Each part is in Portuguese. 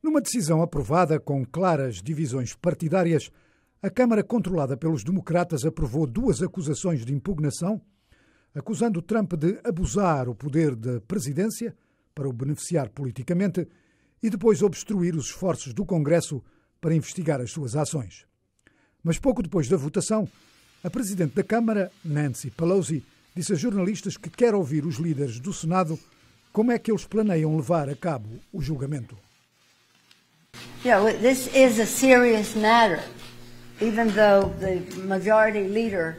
Numa decisão aprovada com claras divisões partidárias, a Câmara controlada pelos democratas aprovou duas acusações de impugnação, acusando Trump de abusar o poder da presidência para o beneficiar politicamente e depois obstruir os esforços do Congresso para investigar as suas ações. Mas pouco depois da votação, a presidente da Câmara, Nancy Pelosi, disse a jornalistas que quer ouvir os líderes do Senado como é que eles planeiam levar a cabo o julgamento. Yeah, this is a serious matter, even though the majority leader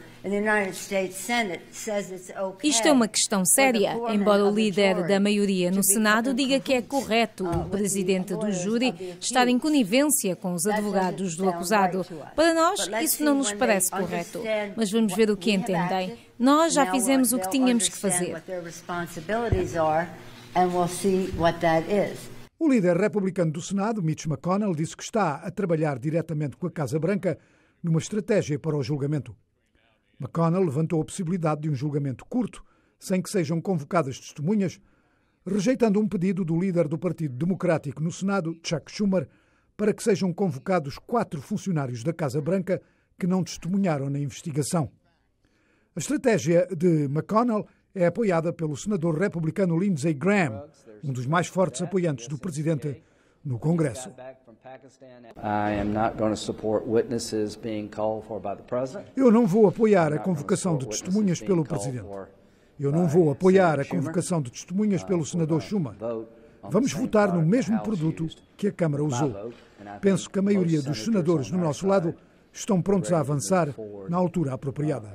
Isto é uma questão séria, embora o líder da maioria no Senado diga que é correto o presidente do júri estar em conivência com os advogados do acusado. Para nós, isso não nos parece correto, mas vamos ver o que entendem. Nós já fizemos o uh, que tínhamos que fazer. O líder republicano do Senado, Mitch McConnell, disse que está a trabalhar diretamente com a Casa Branca numa estratégia para o julgamento. McConnell levantou a possibilidade de um julgamento curto, sem que sejam convocadas testemunhas, rejeitando um pedido do líder do Partido Democrático no Senado, Chuck Schumer, para que sejam convocados quatro funcionários da Casa Branca que não testemunharam na investigação. A estratégia de McConnell é apoiada pelo senador republicano Lindsey Graham, um dos mais fortes apoiantes do presidente no Congresso. Eu não vou apoiar a convocação de testemunhas uh, pelo presidente. Eu não vou apoiar a convocação de testemunhas pelo senador Schumer. Vamos votar no mesmo produto que a Câmara usou. Penso que a maioria dos senadores do nosso lado estão prontos a avançar na altura apropriada.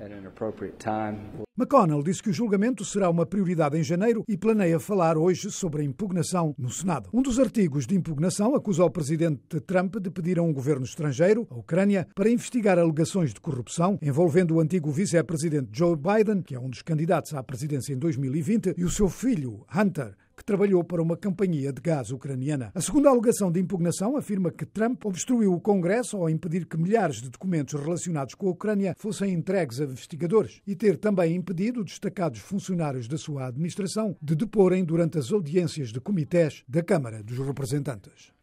McConnell disse que o julgamento será uma prioridade em janeiro e planeia falar hoje sobre a impugnação no Senado. Um dos artigos de impugnação acusa o presidente Trump de pedir a um governo estrangeiro, a Ucrânia, para investigar alegações de corrupção envolvendo o antigo vice-presidente Joe Biden, que é um dos candidatos à presidência em 2020, e o seu filho, Hunter, que trabalhou para uma companhia de gás ucraniana. A segunda alegação de impugnação afirma que Trump obstruiu o Congresso ao impedir que milhares de documentos relacionados com a Ucrânia fossem entregues a investigadores e ter também impedido destacados funcionários da sua administração de deporem durante as audiências de comitês da Câmara dos Representantes.